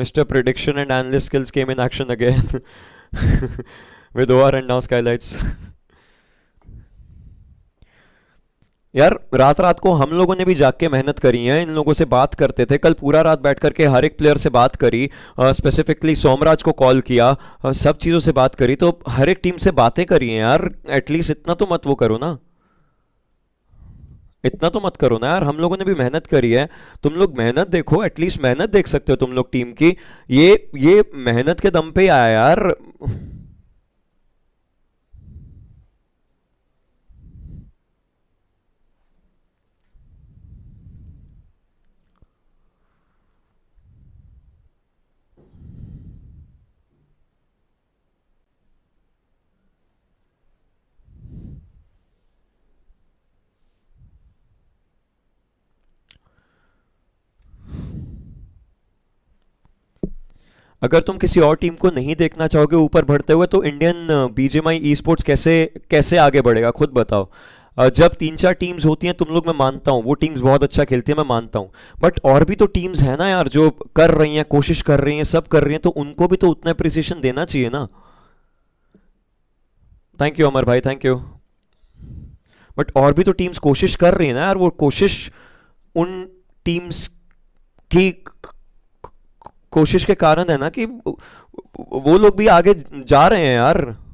Mr. Prediction and Analyst skills came in action again with OR and now Skylights. यार रात रात को हम लोगों ने भी जाग के मेहनत करी है इन लोगों से बात करते थे कल पूरा रात बैठ करके हर एक प्लेयर से बात करी स्पेसिफिकली सोमराज को कॉल किया आ, सब चीज़ों से बात करी तो हर एक टीम से बातें करी हैं यार एटलीस्ट इतना तो मत वो करो ना इतना तो मत करो ना यार हम लोगों ने भी मेहनत करी है तुम लोग मेहनत देखो एटलीस्ट मेहनत देख सकते हो तुम लोग टीम की ये ये मेहनत के दम पे आया यार अगर तुम किसी और टीम को नहीं देखना चाहोगे ऊपर बढ़ते हुए तो इंडियन बीजेमआई ई स्पोर्ट्स कैसे कैसे आगे बढ़ेगा खुद बताओ uh, जब तीन चार टीम्स होती हैं तुम लोग मैं मानता हूँ वो टीम्स बहुत अच्छा खेलती हैं मैं मानता हूँ बट और भी तो टीम्स हैं ना यार जो कर रही हैं कोशिश कर रही हैं सब कर रही हैं तो उनको भी तो उतना अप्रिसिएशन देना चाहिए ना थैंक यू अमर भाई थैंक यू बट और भी तो टीम्स कोशिश कर रही है ना यार वो कोशिश उन टीम्स की कोशिश के कारण है ना कि वो लोग भी आगे जा रहे हैं यार